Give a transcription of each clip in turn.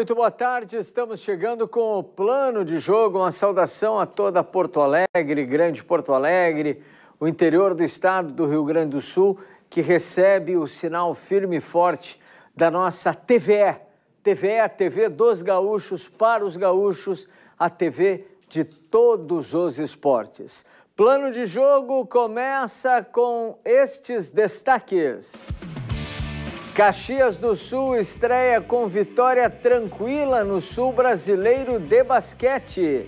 muito boa tarde. Estamos chegando com o plano de jogo. Uma saudação a toda Porto Alegre, Grande Porto Alegre, o interior do estado do Rio Grande do Sul, que recebe o sinal firme e forte da nossa TVE. TVE, a TV dos gaúchos, para os gaúchos, a TV de todos os esportes. Plano de jogo começa com estes destaques. Caxias do Sul estreia com vitória tranquila no Sul Brasileiro de basquete.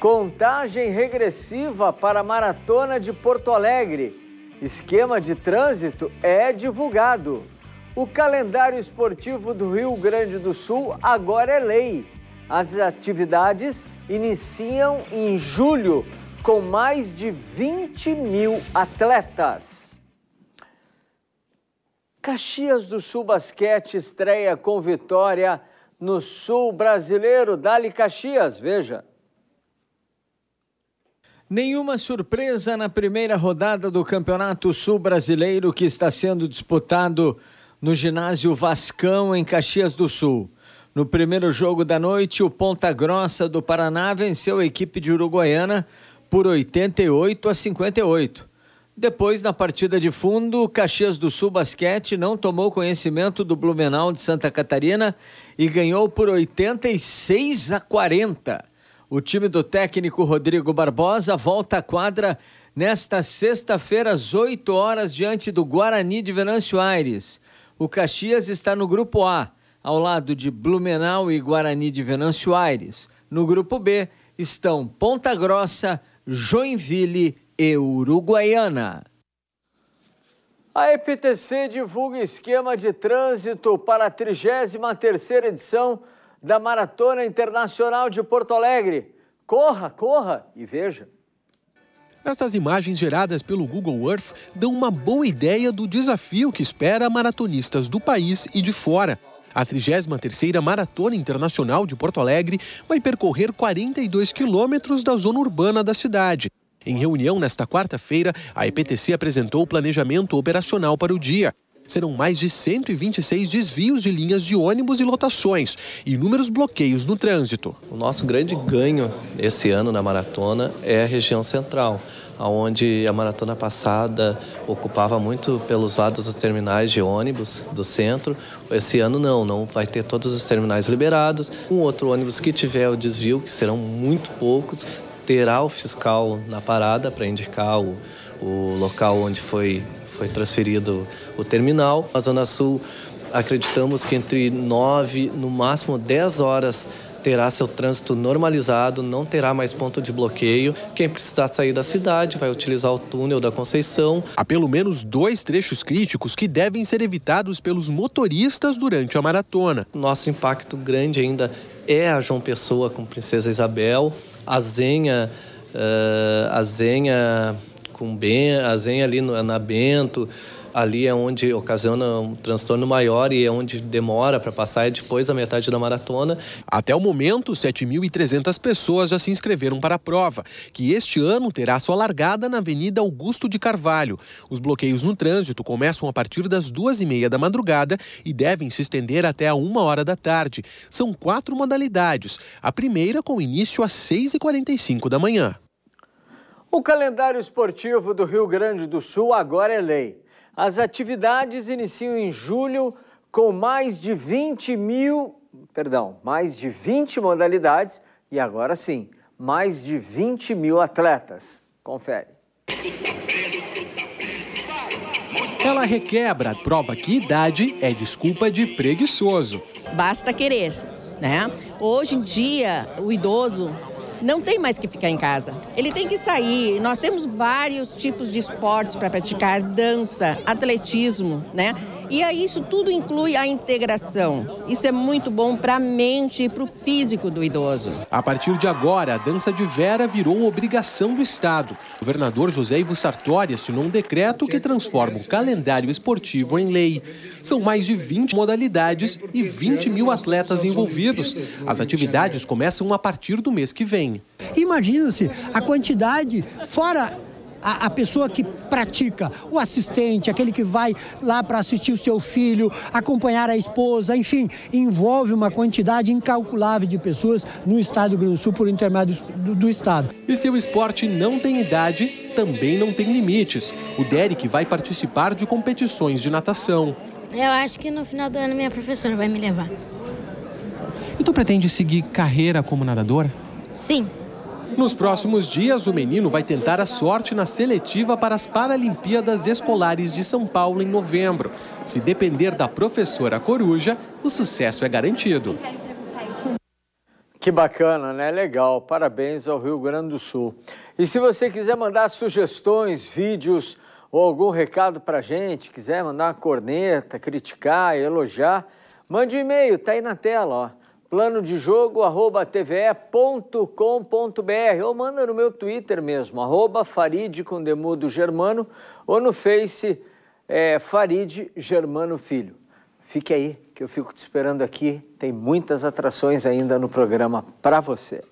Contagem regressiva para a Maratona de Porto Alegre. Esquema de trânsito é divulgado. O calendário esportivo do Rio Grande do Sul agora é lei. As atividades iniciam em julho, com mais de 20 mil atletas. Caxias do Sul Basquete estreia com vitória no Sul Brasileiro. Dali Caxias, veja. Nenhuma surpresa na primeira rodada do Campeonato Sul Brasileiro que está sendo disputado no ginásio Vascão, em Caxias do Sul. No primeiro jogo da noite, o Ponta Grossa do Paraná venceu a equipe de Uruguaiana por 88 a 58. Depois, na partida de fundo, Caxias do Sul Basquete não tomou conhecimento do Blumenau de Santa Catarina e ganhou por 86 a 40. O time do técnico Rodrigo Barbosa volta à quadra nesta sexta-feira, às 8 horas, diante do Guarani de Venâncio Aires. O Caxias está no grupo A, ao lado de Blumenau e Guarani de Venâncio Aires. No grupo B estão Ponta Grossa, Joinville e Uruguaiana. A EPTC divulga esquema de trânsito para a 33 edição da Maratona Internacional de Porto Alegre. Corra, corra e veja. Estas imagens geradas pelo Google Earth dão uma boa ideia do desafio que espera maratonistas do país e de fora. A 33ª Maratona Internacional de Porto Alegre vai percorrer 42 quilômetros da zona urbana da cidade. Em reunião nesta quarta-feira, a EPTC apresentou o planejamento operacional para o dia. Serão mais de 126 desvios de linhas de ônibus e lotações, inúmeros bloqueios no trânsito. O nosso grande ganho esse ano na maratona é a região central onde a maratona passada ocupava muito pelos lados dos terminais de ônibus do centro. Esse ano não, não vai ter todos os terminais liberados. Um outro ônibus que tiver o desvio, que serão muito poucos, terá o fiscal na parada para indicar o, o local onde foi, foi transferido o terminal. A Zona Sul, acreditamos que entre 9, no máximo 10 horas terá seu trânsito normalizado, não terá mais ponto de bloqueio. Quem precisar sair da cidade vai utilizar o túnel da Conceição. Há pelo menos dois trechos críticos que devem ser evitados pelos motoristas durante a maratona. Nosso impacto grande ainda é a João Pessoa com Princesa Isabel azenha, uh, eh, azenha com ben, azenha ali no, na Bento ali é onde ocasiona um transtorno maior e é onde demora para passar, é depois da metade da maratona. Até o momento, 7.300 pessoas já se inscreveram para a prova, que este ano terá sua largada na Avenida Augusto de Carvalho. Os bloqueios no trânsito começam a partir das duas e meia da madrugada e devem se estender até a uma hora da tarde. São quatro modalidades, a primeira com início às 6h45 da manhã. O calendário esportivo do Rio Grande do Sul agora é lei. As atividades iniciam em julho com mais de 20 mil, perdão, mais de 20 modalidades e agora sim, mais de 20 mil atletas. Confere. Ela requebra, prova que idade é desculpa de preguiçoso. Basta querer, né? Hoje em dia, o idoso não tem mais que ficar em casa. Ele tem que sair. Nós temos vários tipos de esportes para praticar, dança, atletismo, né? E aí isso tudo inclui a integração. Isso é muito bom para a mente e para o físico do idoso. A partir de agora, a dança de Vera virou obrigação do Estado. O governador José Ivo Sartori assinou um decreto que transforma o calendário esportivo em lei. São mais de 20 modalidades e 20 mil atletas envolvidos. As atividades começam a partir do mês que vem. Imagina-se a quantidade, fora a, a pessoa que pratica, o assistente, aquele que vai lá para assistir o seu filho, acompanhar a esposa, enfim, envolve uma quantidade incalculável de pessoas no estado do Rio Grande do Sul por intermédio do, do estado. E se o esporte não tem idade, também não tem limites. O Derek vai participar de competições de natação. Eu acho que no final do ano minha professora vai me levar. E então tu pretende seguir carreira como nadadora? Sim. Nos próximos dias, o menino vai tentar a sorte na seletiva para as Paralimpíadas Escolares de São Paulo em novembro. Se depender da professora Coruja, o sucesso é garantido. Que bacana, né? Legal. Parabéns ao Rio Grande do Sul. E se você quiser mandar sugestões, vídeos ou algum recado a gente, quiser mandar uma corneta, criticar, elogiar, mande um e-mail, tá aí na tela, ó plano de jogo arroba tve.com.br ou manda no meu Twitter mesmo, arroba Farid Demudo Germano ou no Face é, Farid Germano Filho. Fique aí que eu fico te esperando aqui, tem muitas atrações ainda no programa para você.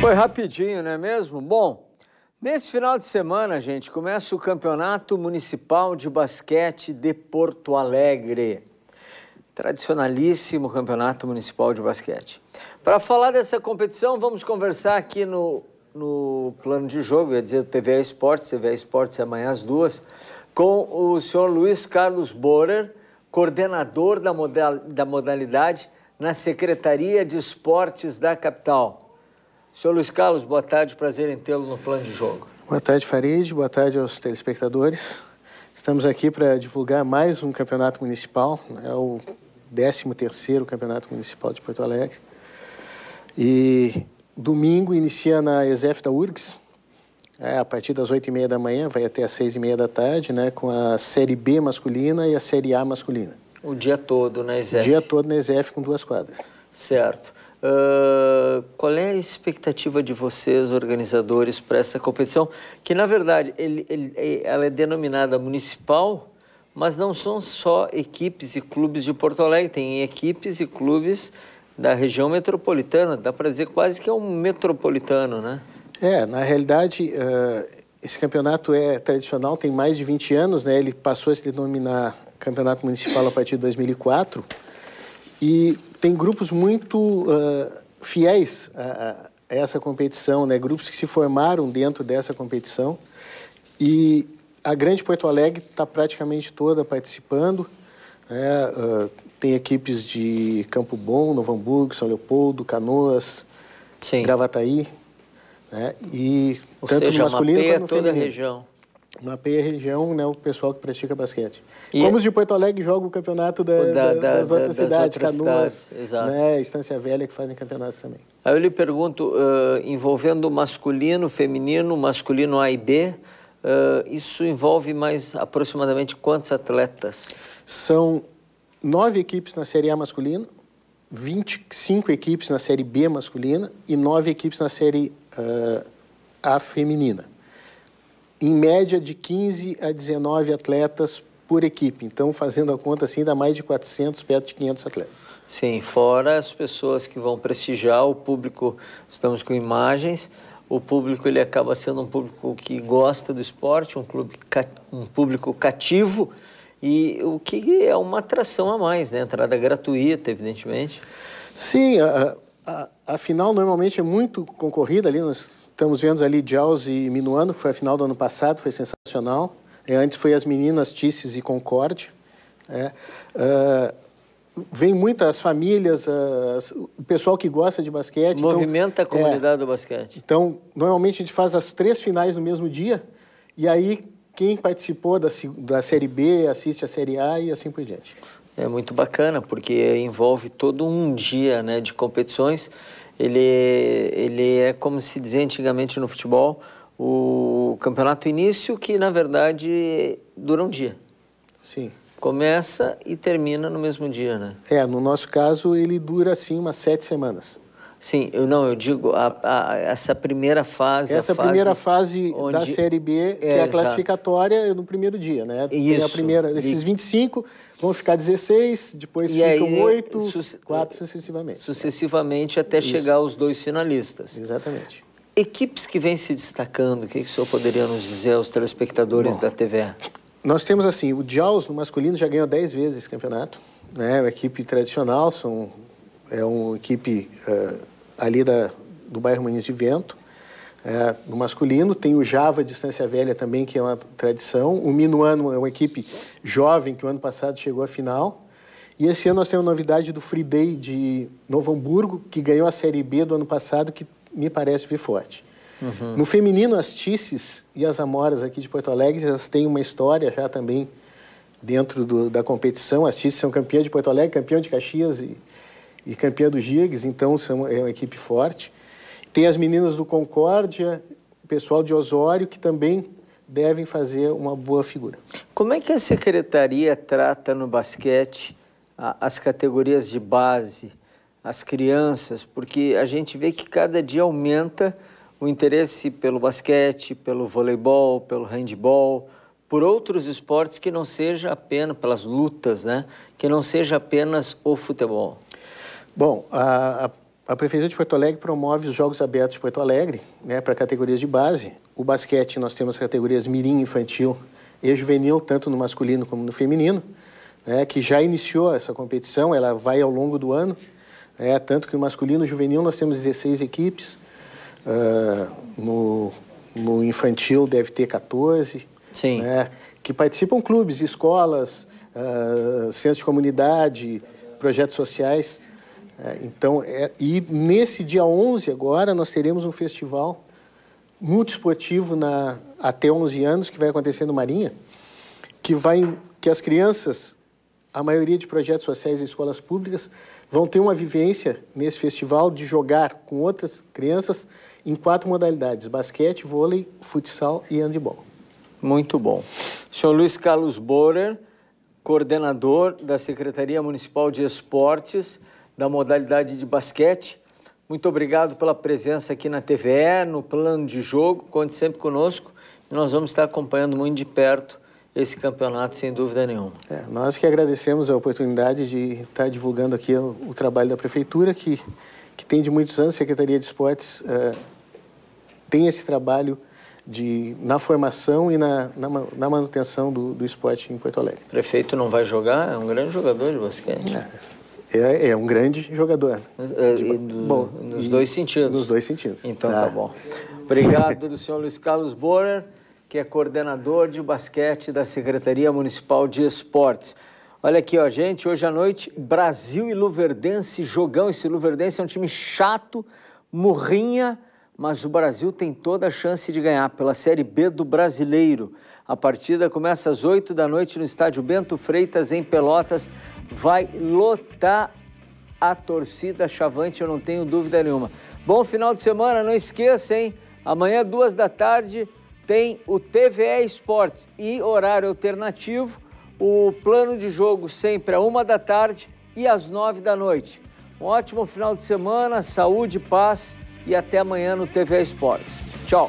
Foi rapidinho, não é mesmo? Bom, Nesse final de semana, gente, começa o Campeonato Municipal de Basquete de Porto Alegre. Tradicionalíssimo Campeonato Municipal de Basquete. Para falar dessa competição, vamos conversar aqui no, no plano de jogo, ia dizer TV Esportes, TV Esportes é amanhã às duas, com o senhor Luiz Carlos Borer, coordenador da, modal, da modalidade na Secretaria de Esportes da capital. Senhor Luiz Carlos, boa tarde, prazer em tê-lo no plano de jogo. Boa tarde, Farid, boa tarde aos telespectadores. Estamos aqui para divulgar mais um campeonato municipal, é o 13º Campeonato Municipal de Porto Alegre. E domingo inicia na ESEF da URGS, é, a partir das 8h30 da manhã, vai até as 6h30 da tarde, né, com a Série B masculina e a Série A masculina. O dia todo na ESEF? O dia todo na ESEF com duas quadras. Certo. Uh, qual é a expectativa de vocês, organizadores, para essa competição? Que, na verdade, ele, ele, eh, ela é denominada municipal, mas não são só equipes e clubes de Porto Alegre, tem equipes e clubes da região metropolitana, dá para dizer quase que é um metropolitano, né? É, na realidade, uh, esse campeonato é tradicional, tem mais de 20 anos, né? Ele passou a se denominar Campeonato Municipal a partir de 2004. E tem grupos muito uh, fiéis a, a essa competição, né? grupos que se formaram dentro dessa competição. E a Grande Porto Alegre está praticamente toda participando. Né? Uh, tem equipes de Campo Bom, Novo Hamburgo, São Leopoldo, Canoas, Sim. Gravataí. Né? E Ou tanto seja, masculino é quanto no toda feminino. a região. Na a região, né, o pessoal que pratica basquete. E Como os de Porto Alegre jogam o campeonato da, da, da, das outras cidades, Canoas, né, Estância Velha, que fazem campeonatos também. Aí eu lhe pergunto, uh, envolvendo masculino, feminino, masculino A e B, uh, isso envolve mais aproximadamente quantos atletas? São nove equipes na Série A masculino, 25 equipes na Série B masculina e nove equipes na Série uh, A feminina em média de 15 a 19 atletas por equipe. Então, fazendo a conta assim, dá mais de 400, perto de 500 atletas. Sim, fora as pessoas que vão prestigiar o público, estamos com imagens, o público ele acaba sendo um público que gosta do esporte, um, clube, um público cativo, e o que é uma atração a mais, né? Entrada gratuita, evidentemente. Sim, a, a, a final normalmente é muito concorrida ali, nós Estamos vendo ali Jaws e Minuano, foi a final do ano passado, foi sensacional. É, antes foi as meninas Tices e Concorde. É. Uh, vem muitas famílias, as, o pessoal que gosta de basquete. Então, Movimenta então, a é, comunidade é, do basquete. Então, normalmente a gente faz as três finais no mesmo dia, e aí quem participou da, da Série B assiste a Série A e assim por diante. É muito bacana, porque envolve todo um dia né, de competições ele, ele é como se dizia antigamente no futebol, o campeonato início que, na verdade, dura um dia. Sim. Começa e termina no mesmo dia, né? É, no nosso caso ele dura, assim, umas sete semanas. Sim, eu não, eu digo a, a, essa primeira fase. Essa fase primeira fase onde... da Série B, é, que é, é a classificatória no primeiro dia, né? Isso. a primeira, esses 25 vão ficar 16, depois e ficam aí, 8, su 4 sucessivamente. Sucessivamente é. até Isso. chegar aos dois finalistas. Exatamente. Equipes que vêm se destacando, o que, que o senhor poderia nos dizer aos telespectadores Bom, da TV? Nós temos assim, o Jaws no masculino já ganhou 10 vezes esse campeonato, né? A equipe tradicional, são é uma equipe uh, ali da, do bairro Maniz de Vento, é, no masculino. Tem o Java Distância Velha também, que é uma tradição. O Minuano é uma equipe jovem que o ano passado chegou à final. E esse ano nós temos a novidade do Free Day de Novo Hamburgo, que ganhou a Série B do ano passado, que me parece vir forte. Uhum. No feminino, as Tices e as Amoras aqui de Porto Alegre, elas têm uma história já também dentro do, da competição. As Tices são campeã de Porto Alegre, campeão de Caxias e, e campeã do GIGS, então são, é uma equipe forte. Tem as meninas do Concórdia, pessoal de Osório, que também devem fazer uma boa figura. Como é que a secretaria trata no basquete a, as categorias de base, as crianças? Porque a gente vê que cada dia aumenta o interesse pelo basquete, pelo voleibol, pelo handball, por outros esportes que não seja apenas pelas lutas, né? Que não seja apenas o futebol. Bom, a, a, Prefeitura de Porto Alegre promove os Jogos Abertos de Porto Alegre né, para categorias de base. O basquete, nós temos categorias mirim infantil e juvenil, tanto no masculino como no feminino, né, que já iniciou essa competição, ela vai ao longo do ano. é tanto que no masculino e juvenil nós temos 16 equipes, uh, no, no, infantil deve ter 14. Sim. Né, que participam clubes, escolas, uh, centros de comunidade, projetos sociais. É, então, é, e nesse dia 11 agora, nós teremos um festival multiesportivo na, até 11 anos, que vai acontecer no Marinha, que, vai, que as crianças, a maioria de projetos sociais em escolas públicas, vão ter uma vivência nesse festival de jogar com outras crianças em quatro modalidades, basquete, vôlei, futsal e handebol. Muito bom. Senhor Luiz Carlos Borer, coordenador da Secretaria Municipal de Esportes, da modalidade de basquete. Muito obrigado pela presença aqui na TVE, no plano de jogo. Conte sempre conosco nós vamos estar acompanhando muito de perto esse campeonato, sem dúvida nenhuma. É, nós que agradecemos a oportunidade de estar divulgando aqui o, o, trabalho da Prefeitura, que, que tem de muitos anos, a Secretaria de Esportes uh, tem esse trabalho de, na formação e na, na, na manutenção do, do esporte em Porto Alegre. O prefeito não vai jogar, é um grande jogador de basquete. É. É, é, um grande jogador. Eh, de... No, bom, nos dois sentidos. Nos dois sentidos. Então tá, tá bom. Obrigado do senhor Luiz Carlos Borer, que é coordenador de basquete da Secretaria Municipal de Esportes. Olha aqui, ó, gente, hoje à noite, Brasil e Luverdense jogão. Esse Luverdense é um time chato, murrinha, mas o Brasil tem toda a chance de ganhar pela Série B do Brasileiro. A partida começa às 8 da noite no estádio Bento Freitas, em Pelotas vai lotar a torcida chavante, eu não tenho dúvida nenhuma. Bom final de semana, não esqueça, hein? Amanhã, duas da tarde, tem o TVE Esportes e horário alternativo. O plano de jogo sempre é uma da tarde e às nove da noite. Um ótimo final de semana, saúde, paz e até amanhã no TVE Esportes. Tchau!